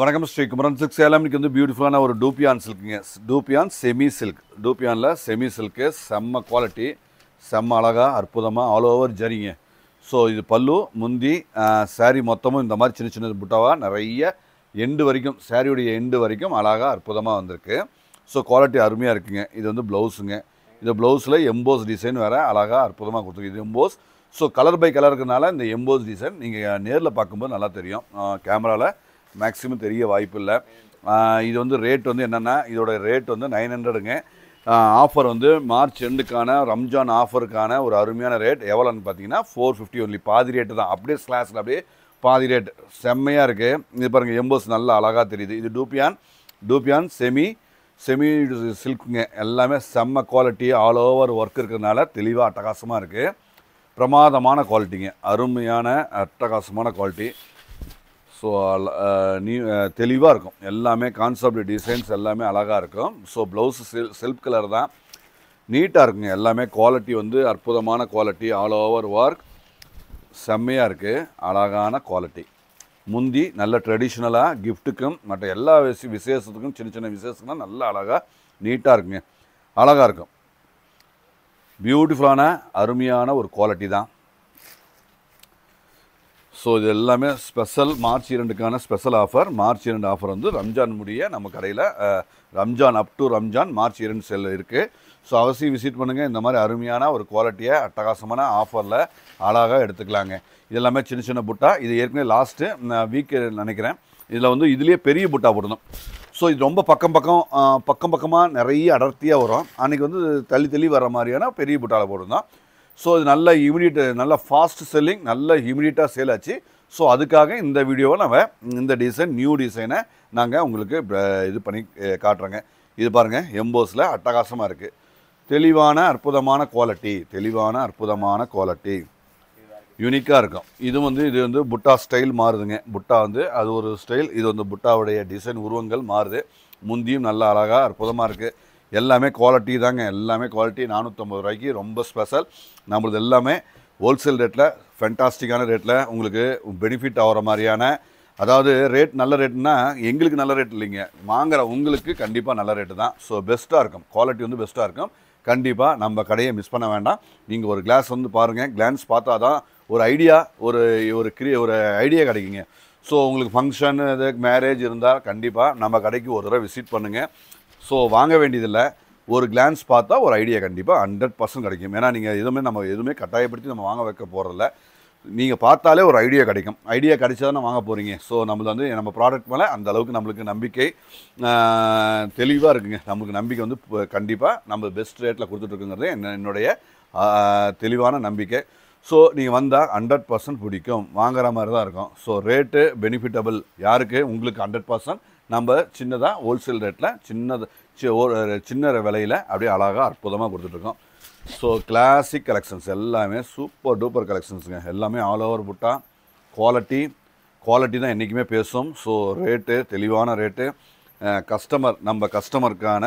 வணக்கம் ஸ்ரீ குமரன் சில்க் சேலம் இன்றைக்கி வந்து பியூட்டிஃபுல்லான ஒரு டூப்பியான் சில்க்குங்க டூப்பியான் செமி சில்க் டூப்பியானில் செமி சில்க்கு செம்ம குவாலிட்டி செம்ம அழகாக அற்புதமாக ஆல் ஓவர் ஜரிங்க ஸோ இது பல்லு முந்தி சாரீ மொத்தமும் இந்த மாதிரி சின்ன சின்ன புட்டாவாக நிறைய எண்டு வரைக்கும் சாரியுடைய எண்டு வரைக்கும் அழகாக அற்புதமாக வந்திருக்கு ஸோ குவாலிட்டி அருமையாக இருக்குங்க இது வந்து ப்ளவுஸுங்க இந்த ப்ளவுஸில் எம்போஸ் டிசைன் வேறு அழகாக அற்புதமாக கொடுத்துருக்கு இது emboss so colour by colour இந்த எம்போஸ் டிசைன் நீங்கள் நேரில் பார்க்கும்போது நல்லா தெரியும் கேமராவில் மேக்ஸிமம் தெரிய வாய்ப்பில்லை இது வந்து ரேட் வந்து என்னென்னா இதோட ரேட் வந்து நைன் ஹண்ட்ரடுங்க ஆஃபர் வந்து மார்ச் ரெண்டுக்கான ரம்ஜான் ஆஃபருக்கான ஒரு அருமையான ரேட் எவ்வளோன்னு பார்த்தீங்கன்னா ஃபோர் ஃபிஃப்டி ஒன்லி பாதி ரேட்டு தான் அப்படியே ஸ்லாஸில் அப்படியே பாதி ரேட் செம்மையாக இருக்குது இது பாருங்கள் எம்போஸ் நல்லா அழகாக தெரியுது இது டூப்பியான் டூப்பியான் செமி செமி சில்க்குங்க எல்லாமே செம்ம குவாலிட்டி ஆல் ஓவர் ஒர்க் இருக்கிறதுனால தெளிவாக அட்டகாசமாக இருக்குது பிரமாதமான குவாலிட்டிங்க அருமையான அட்டகாசமான குவாலிட்டி ஸோ நீ தெளிவாக இருக்கும் எல்லாமே கான்செப்ட் டிசைன்ஸ் எல்லாமே அழகாக இருக்கும் ஸோ ப்ளவுஸ் சில் சில்க் கலர் தான் நீட்டாக இருக்குங்க எல்லாமே குவாலிட்டி வந்து அற்புதமான குவாலிட்டி ஆல் ஓவர் ஒர்க் செம்மையாக இருக்குது அழகான குவாலிட்டி முந்தி நல்ல ட்ரெடிஷ்னலாக கிஃப்ட்டுக்கும் மற்ற எல்லா விஷ விசேஷத்துக்கும் சின்ன சின்ன விசேஷத்துக்கும் நல்ல அழகாக நீட்டாக இருக்குங்க அழகாக இருக்கும் பியூட்டிஃபுல்லான அருமையான ஒரு குவாலிட்டி தான் ஸோ இது எல்லாமே ஸ்பெஷல் மார்ச் இரண்டுக்கான ஸ்பெஷல் ஆஃபர் மார்ச் இரண்டு ஆஃபர் வந்து ரம்ஜான் முடிய நம்ம கடையில் Ramzan up to Ramzan March இரண்டு செல் இருக்குது ஸோ அவசியம் விசிட் பண்ணுங்கள் இந்த மாதிரி அருமையான ஒரு குவாலிட்டியை அட்டகாசமான ஆஃபரில் அழகாக எடுத்துக்கலாங்க இது எல்லாமே சின்ன சின்ன புட்டா இது ஏற்கனவே லாஸ்ட்டு வீக்கு நினைக்கிறேன் இதில் வந்து இதுலேயே பெரிய புட்டா போடணும் ஸோ இது ரொம்ப பக்கம் பக்கம் பக்கம் பக்கமாக நிறைய அடர்த்தியாக வரும் அன்றைக்கி வந்து தள்ளி தள்ளி வர மாதிரியான பெரிய புட்டாவில் போட்டிருந்தோம் ஸோ இது நல்ல இமீடியட் நல்ல ஃபாஸ்ட் செல்லிங் நல்ல இமீடியட்டாக சேல் ஆச்சு ஸோ அதுக்காக இந்த வீடியோவை நம்ம இந்த டிசைன் நியூ டிசைனை நாங்கள் உங்களுக்கு இது பண்ணி காட்டுறோங்க இது பாருங்கள் எம்போஸில் அட்டகாசமாக இருக்குது தெளிவான அற்புதமான குவாலிட்டி தெளிவான அற்புதமான குவாலிட்டி யூனிக்காக இருக்கும் இது வந்து இது வந்து புட்டா ஸ்டைல் மாறுதுங்க புட்டா வந்து அது ஒரு ஸ்டைல் இது வந்து புட்டாவுடைய டிசைன் உருவங்கள் மாறுது முந்தியும் நல்லா அழகாக அற்புதமாக இருக்குது எல்லாமே குவாலிட்டி தாங்க எல்லாமே குவாலிட்டி நானூற்றம்பது ரூபாய்க்கு ரொம்ப ஸ்பெஷல் நம்மளது எல்லாமே ஹோல்சேல் ரேட்டில் ஃபென்டாஸ்டிக்கான ரேட்டில் உங்களுக்கு பெனிஃபிட் ஆகிற மாதிரியான அதாவது ரேட் நல்ல ரேட்னா எங்களுக்கு நல்ல ரேட் இல்லைங்க வாங்குகிற உங்களுக்கு கண்டிப்பாக நல்ல ரேட்டு தான் ஸோ பெஸ்ட்டாக இருக்கும் குவாலிட்டி வந்து பெஸ்ட்டாக இருக்கும் கண்டிப்பாக நம்ம கடையை மிஸ் பண்ண வேண்டாம் நீங்கள் ஒரு கிளாஸ் வந்து பாருங்கள் கிளான்ஸ் பார்த்தா தான் ஒரு ஐடியா ஒரு ஒரு கிரி ஒரு ஐடியா கிடைக்குங்க ஸோ உங்களுக்கு ஃபங்க்ஷன் இது மேரேஜ் இருந்தால் கண்டிப்பாக நம்ம கடைக்கு ஒரு தடவை விசிட் பண்ணுங்கள் ஸோ வாங்க வேண்டியதில்லை ஒரு கிளான்ஸ் பார்த்தா ஒரு ஐடியா கண்டிப்பாக ஹண்ட்ரட் பர்சன்ட் கிடைக்கும் ஏன்னா நீங்கள் எதுவுமே நம்ம எதுவுமே கட்டாயப்படுத்தி நம்ம வாங்க வைக்க போகிறதில்ல நீங்கள் பார்த்தாலே ஒரு ஐடியா கிடைக்கும் ஐடியா கிடைச்சா தான் வாங்க போகிறீங்க ஸோ நம்மளது வந்து நம்ம ப்ராடக்ட் மேலே அந்த அளவுக்கு நம்மளுக்கு நம்பிக்கை தெளிவாக இருக்குங்க நம்மளுக்கு நம்பிக்கை வந்து கண்டிப்பாக நம்ம பெஸ்ட் ரேட்டில் கொடுத்துட்ருக்குங்கிறது என்ன என்னுடைய தெளிவான நம்பிக்கை ஸோ நீங்கள் வந்தால் ஹண்ட்ரட் பர்சன்ட் பிடிக்கும் வாங்குற மாதிரி தான் இருக்கும் ஸோ ரேட்டு பெனிஃபிட்டபிள் யாருக்கு உங்களுக்கு ஹண்ட்ரட் பர்சன்ட் நம்ம சின்னதாக ஹோல்சேல் ரேட்டில் சின்னது ஒரு சின்ன விலையில் அப்படியே அழகாக அற்புதமாக கொடுத்துட்ருக்கோம் ஸோ கிளாசிக் கலெக்ஷன்ஸ் எல்லாமே சூப்பர் டூப்பர் கலெக்ஷன்ஸுங்க எல்லாமே ஆல் ஓவர் புட்டா குவாலிட்டி குவாலிட்டி தான் என்றைக்குமே பேசும் ஸோ ரேட்டு தெளிவான ரேட்டு கஸ்டமர் நம்ம கஸ்டமருக்கான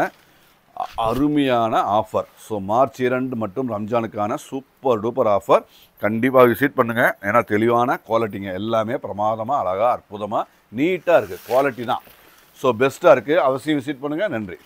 அருமையான ஆஃபர் ஸோ மார்ச் இரண்டு மற்றும் ரம்ஜானுக்கான சூப்பர் டூப்பர் ஆஃபர் கண்டிப்பாக விசிட் பண்ணுங்கள் ஏன்னா தெளிவான குவாலிட்டிங்க எல்லாமே பிரமாதமாக அழகாக அற்புதமாக நீட்டாக இருக்குது குவாலிட்டி தான் ஸோ பெஸ்ட்டாக இருக்குது அவசியம் விசிட் பண்ணுங்கள் நன்றி